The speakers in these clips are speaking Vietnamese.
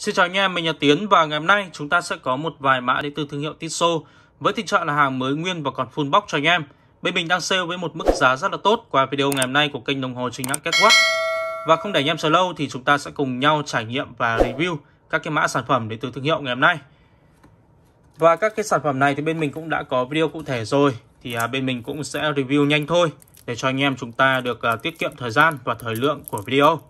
Xin chào anh em, mình là Tiến và ngày hôm nay chúng ta sẽ có một vài mã đến từ thương hiệu Tissot với tình trạng là hàng mới nguyên và còn full box cho anh em. Bên mình đang sale với một mức giá rất là tốt qua video ngày hôm nay của kênh đồng hồ chính hãng Catwatt. Và không để anh em chờ lâu thì chúng ta sẽ cùng nhau trải nghiệm và review các cái mã sản phẩm đến từ thương hiệu ngày hôm nay. Và các cái sản phẩm này thì bên mình cũng đã có video cụ thể rồi thì à, bên mình cũng sẽ review nhanh thôi để cho anh em chúng ta được à, tiết kiệm thời gian và thời lượng của video.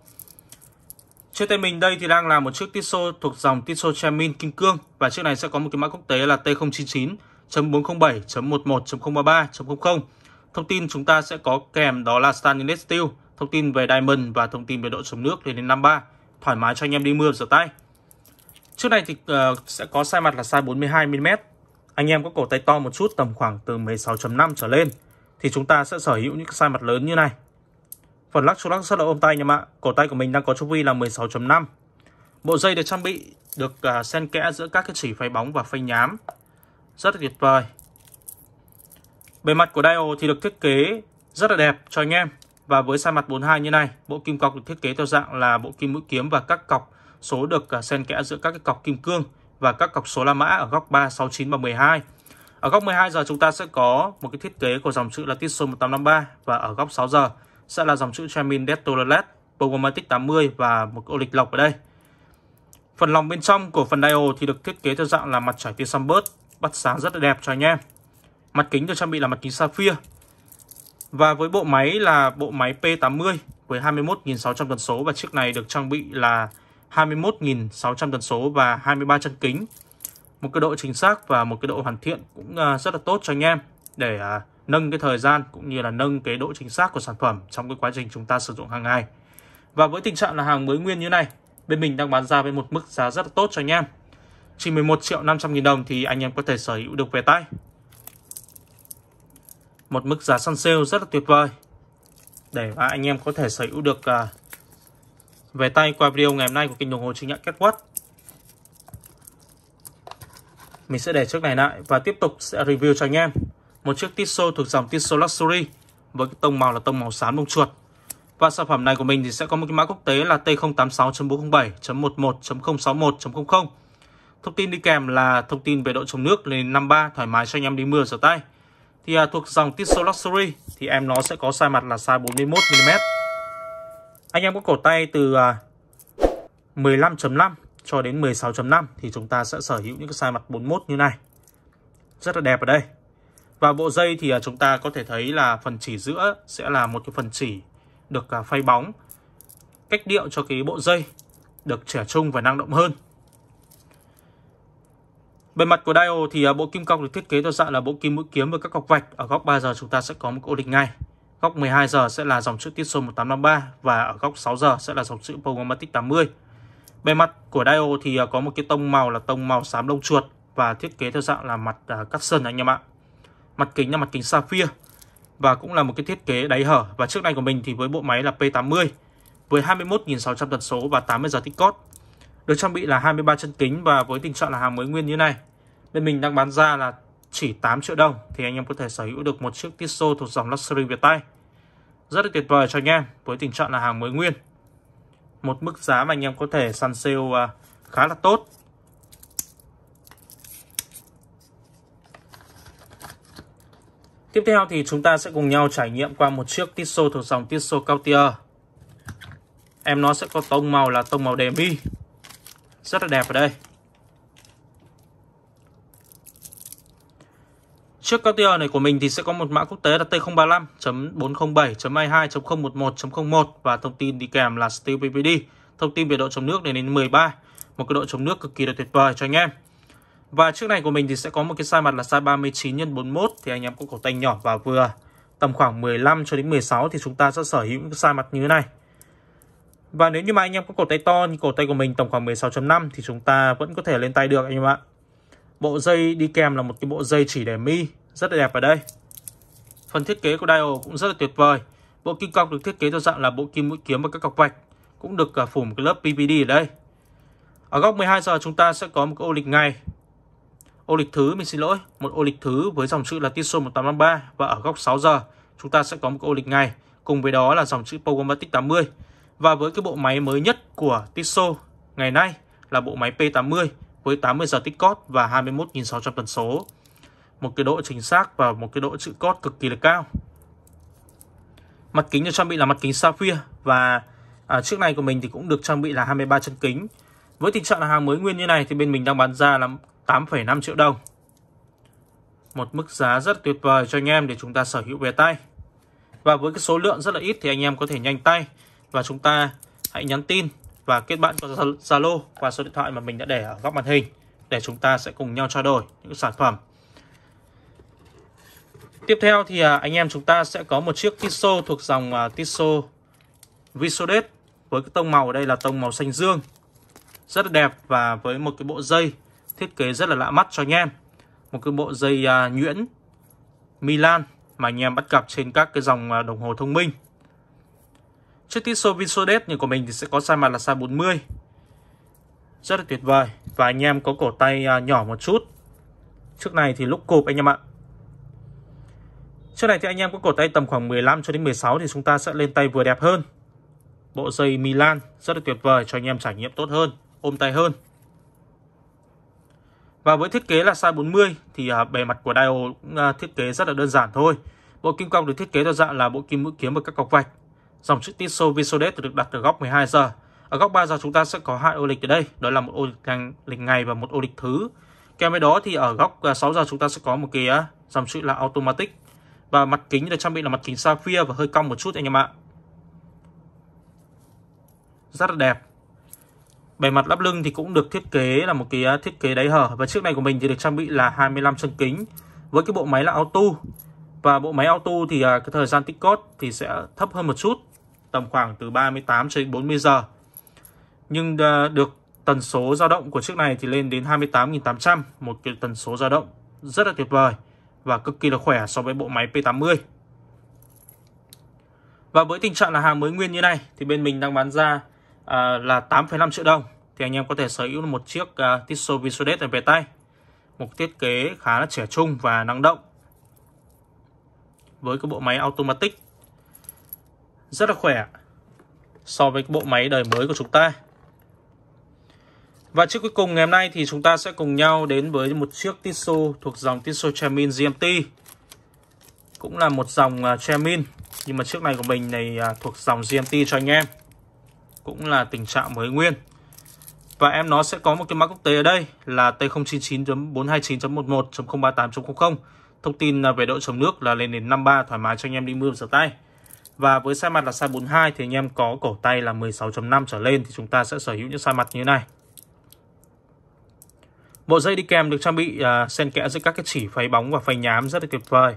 Trên tay mình đây thì đang là một chiếc Tissot thuộc dòng Tissot Chemin kim cương và chiếc này sẽ có một cái mã quốc tế là T099.407.11.033.00. Thông tin chúng ta sẽ có kèm đó là stainless steel, thông tin về diamond và thông tin về độ chống nước lên đến 53, thoải mái cho anh em đi mưa rửa tay. Chiếc này thì uh, sẽ có size mặt là size 42 mm. Anh em có cổ tay to một chút tầm khoảng từ 16.5 trở lên thì chúng ta sẽ sở hữu những size mặt lớn như này Phần lắc số lắc rất là ôm tay nha bạn. Cổ tay của mình đang có chu vi là 16.5. Bộ dây được trang bị được uh, xen kẽ giữa các cái chỉ phay bóng và phay nhám. Rất là tuyệt vời. Bề mặt của dial thì được thiết kế rất là đẹp cho anh em. Và với sai mặt 42 như này, bộ kim cọc được thiết kế theo dạng là bộ kim mũi kiếm và các cọc số được à, xen kẽ giữa các cái cọc kim cương và các cọc số la mã ở góc 3, 6, 9 và 12. Ở góc 12 giờ chúng ta sẽ có một cái thiết kế của dòng chữ là Tissot 1853 và ở góc 6 giờ sẽ là dòng chữ Chemin Destolet Pogomatic 80 và một ô lịch lọc ở đây. Phần lòng bên trong của phần dial thì được thiết kế theo dạng là mặt trải tia xăm bớt, bắt sáng rất là đẹp cho anh em. Mặt kính được trang bị là mặt kính sapphire. Và với bộ máy là bộ máy P80 với 21.600 tần số và chiếc này được trang bị là 21.600 tần số và 23 chân kính. Một cái độ chính xác và một cái độ hoàn thiện cũng à, rất là tốt cho anh em để à, nâng cái thời gian cũng như là nâng cái độ chính xác của sản phẩm trong cái quá trình chúng ta sử dụng hàng ngày. Và với tình trạng là hàng mới nguyên như này, bên mình đang bán ra với một mức giá rất là tốt cho anh em. Chỉ 11 triệu 500 nghìn đồng thì anh em có thể sở hữu được về tay. Một mức giá săn sale rất là tuyệt vời. Để anh em có thể sở hữu được à, về tay qua video ngày hôm nay của kênh đồng hồ chính hãng Catwatt. Mình sẽ để trước này lại và tiếp tục sẽ review cho anh em một chiếc Tissot thuộc dòng Tissot Luxury với cái tông màu là tông màu xám bông chuột. Và sản phẩm này của mình thì sẽ có một cái mã quốc tế là T086.407.11.061.00. Thông tin đi kèm là thông tin về độ chống nước lên 53 thoải mái cho anh em đi mưa rửa tay. Thì à, thuộc dòng Tissot Luxury thì em nó sẽ có size mặt là size 41 mm. Anh em có cổ tay từ à, 15.5 cho đến 16.5 thì chúng ta sẽ sở hữu những cái size mặt 41 như này. Rất là đẹp ở đây. Và bộ dây thì à, chúng ta có thể thấy là phần chỉ giữa sẽ là một cái phần chỉ được à, phay bóng. Cách điệu cho cái bộ dây được trẻ trung và năng động hơn. Bề mặt của dial thì à, bộ kim cọc được thiết kế theo dạng là bộ kim mũi kiếm với các cọc vạch. Ở góc 3 giờ chúng ta sẽ có một cố định ngay. Góc 12 giờ sẽ là dòng chữ tiết số 1853 và ở góc 6 giờ sẽ là dòng chữ Pogomatic 80. Bề mặt của dial thì có một cái tông màu là tông màu xám đông chuột và thiết kế theo dạng là mặt cắt sơn anh em ạ mặt kính là mặt kính sapphire và cũng là một cái thiết kế đáy hở và trước đây của mình thì với bộ máy là P80 với 21.600 tần số và 80 giờ tích cốt được trang bị là 23 chân kính và với tình trạng là hàng mới nguyên như này bên mình đang bán ra là chỉ 8 triệu đồng thì anh em có thể sở hữu được một chiếc Tissot thuộc dòng Luxury Việt Tay rất là tuyệt vời cho anh em với tình trạng là hàng mới nguyên một mức giá mà anh em có thể săn sale à, khá là tốt Tiếp theo thì chúng ta sẽ cùng nhau trải nghiệm qua một chiếc Tissot thuộc dòng Tissot Cautier. Em nó sẽ có tông màu là tông màu đề mi. Rất là đẹp ở đây. Chiếc Cautier này của mình thì sẽ có một mã quốc tế là T035.407.22.011.01 và thông tin đi kèm là Steel PPD. Thông tin về độ chống nước này đến 13, một cái độ chống nước cực kỳ là tuyệt vời cho anh em. Và chiếc này của mình thì sẽ có một cái size mặt là size 39 x 41 thì anh em có cổ tay nhỏ và vừa. Tầm khoảng 15 cho đến 16 thì chúng ta sẽ sở hữu cái size mặt như thế này. Và nếu như mà anh em có cổ tay to như cổ tay của mình tầm khoảng 16.5 thì chúng ta vẫn có thể lên tay được anh em ạ. Bộ dây đi kèm là một cái bộ dây chỉ để mi rất là đẹp ở đây. Phần thiết kế của dial cũng rất là tuyệt vời. Bộ kim cọc được thiết kế theo dạng là bộ kim mũi kiếm và các cọc vạch cũng được à, phủ một cái lớp PVD ở đây. Ở góc 12 giờ chúng ta sẽ có một cái ô lịch ngày ô lịch thứ mình xin lỗi, một ô lịch thứ với dòng chữ là Tissot 1853 và ở góc 6 giờ chúng ta sẽ có một ô lịch ngày cùng với đó là dòng chữ Pogomatic 80 và với cái bộ máy mới nhất của Tissot ngày nay là bộ máy P80 với 80 giờ tích cót và 21.600 tần số một cái độ chính xác và một cái độ chữ cót cực kỳ là cao mặt kính được trang bị là mặt kính sapphire và à, chiếc này của mình thì cũng được trang bị là 23 chân kính với tình trạng là hàng mới nguyên như này thì bên mình đang bán ra là 8,5 triệu đồng. Một mức giá rất tuyệt vời cho anh em để chúng ta sở hữu về tay. Và với cái số lượng rất là ít thì anh em có thể nhanh tay và chúng ta hãy nhắn tin và kết bạn qua Zalo qua số điện thoại mà mình đã để ở góc màn hình để chúng ta sẽ cùng nhau trao đổi những sản phẩm. Tiếp theo thì à, anh em chúng ta sẽ có một chiếc Tissot thuộc dòng à, Tissot Visodet với cái tông màu ở đây là tông màu xanh dương. Rất là đẹp và với một cái bộ dây thiết kế rất là lạ mắt cho anh em một cái bộ dây à, nhuyễn Milan mà anh em bắt gặp trên các cái dòng à, đồng hồ thông minh chiếc Tissot Visodet như của mình thì sẽ có size mặt là size 40 rất là tuyệt vời và anh em có cổ tay à, nhỏ một chút trước này thì lúc cụp anh em ạ trước này thì anh em có cổ tay tầm khoảng 15 cho đến 16 thì chúng ta sẽ lên tay vừa đẹp hơn bộ dây Milan rất là tuyệt vời cho anh em trải nghiệm tốt hơn ôm tay hơn và với thiết kế là size 40 thì à, bề mặt của dial cũng à, thiết kế rất là đơn giản thôi. Bộ kim cong được thiết kế theo dạng là bộ kim mũi kiếm với các cọc vạch. Dòng chữ Tissot Visodet được đặt ở góc 12 giờ. Ở góc 3 giờ chúng ta sẽ có hai ô lịch ở đây, đó là một ô lịch, lịch ngày và một ô lịch thứ. Kèm với đó thì ở góc 6 à, giờ chúng ta sẽ có một cái dòng chữ là automatic và mặt kính được trang bị là mặt kính sapphire và hơi cong một chút anh em ạ. Rất là đẹp. Bề mặt lắp lưng thì cũng được thiết kế là một cái à, thiết kế đáy hở và chiếc này của mình thì được trang bị là 25 chân kính với cái bộ máy là auto. Và bộ máy auto thì à, cái thời gian tích cốt thì sẽ thấp hơn một chút, tầm khoảng từ 38 cho đến 40 giờ. Nhưng à, được tần số dao động của chiếc này thì lên đến 28.800, một cái tần số dao động rất là tuyệt vời và cực kỳ là khỏe so với bộ máy P80. Và với tình trạng là hàng mới nguyên như này thì bên mình đang bán ra à, là 8,5 triệu đồng thì anh em có thể sở hữu một chiếc uh, ờ, Tissot Visodet này về tay một thiết kế khá là trẻ trung và năng động với cái bộ máy automatic rất là khỏe so với cái bộ máy đời mới của chúng ta và chiếc cuối cùng ngày hôm nay thì chúng ta sẽ cùng nhau đến với một chiếc Tissot thuộc dòng Tissot Chemin GMT cũng là một dòng Chemin ờ, nhưng mà chiếc này của mình này thuộc dòng GMT cho anh em cũng là tình trạng mới nguyên và em nó sẽ có một cái mã quốc tế ở đây là T099.429.11.038.00 thông tin à, về độ chống nước là lên đến 53 thoải mái cho anh em đi mưa rửa tay và với sai mặt là size 42 thì anh em có cổ tay là 16.5 trở lên thì chúng ta sẽ sở hữu những sai mặt như thế này bộ dây đi kèm được trang bị uh, kẽ giữa các cái chỉ phay bóng và phay nhám rất là tuyệt vời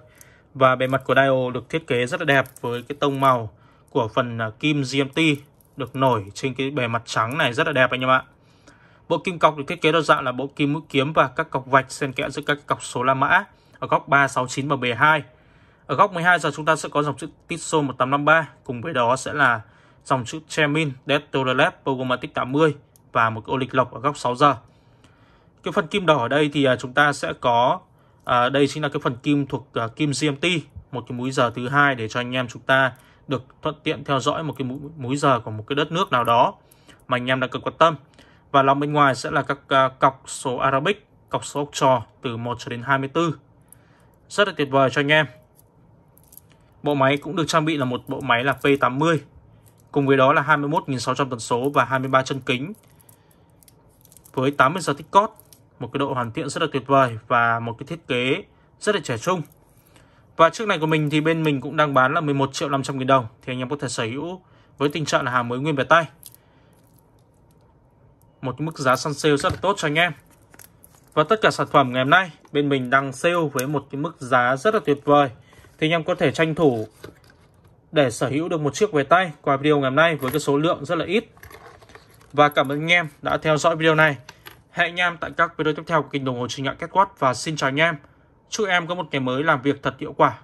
và bề mặt của dial được thiết kế rất là đẹp với cái tông màu của phần uh, kim GMT được nổi trên cái bề mặt trắng này rất là đẹp anh em ạ. Bộ kim cọc được thiết kế đa dạng là bộ kim mũi kiếm và các cọc vạch xen kẽ giữa các cọc số la mã ở góc 369 và 12. Ở góc 12 giờ chúng ta sẽ có dòng chữ Tissot 1853 cùng với đó sẽ là dòng chữ Chemin Detolelet Pogomatic 80 và một ô lịch lọc ở góc 6 giờ. Cái phần kim đỏ ở đây thì à, chúng ta sẽ có à, đây chính là cái phần kim thuộc à, kim GMT, một cái múi giờ thứ hai để cho anh em chúng ta được thuận tiện theo dõi một cái múi giờ của một cái đất nước nào đó mà anh em đang cực quan tâm. Và lòng bên ngoài sẽ là các à, cọc số Arabic, cọc số ốc trò từ 1 cho đến 24. Rất là tuyệt vời cho anh em. Bộ máy cũng được trang bị là một bộ máy là P80. Cùng với đó là 21.600 tần số và 23 chân kính. Với 80 giờ tích cót, một cái độ hoàn thiện rất là tuyệt vời và một cái thiết kế rất là trẻ trung. Và chiếc này của mình thì bên mình cũng đang bán là 11 triệu 500 nghìn đồng thì anh em có thể sở hữu với tình trạng là hàng mới nguyên về tay. Một mức giá săn sale rất là tốt cho anh em. Và tất cả sản phẩm ngày hôm nay bên mình đang sale với một cái mức giá rất là tuyệt vời. Thì anh em có thể tranh thủ để sở hữu được một chiếc về tay qua video ngày hôm nay với cái số lượng rất là ít. Và cảm ơn anh em đã theo dõi video này. Hẹn anh em tại các video tiếp theo của kênh đồng hồ trình kết quát và xin chào anh em chúc em có một ngày mới làm việc thật hiệu quả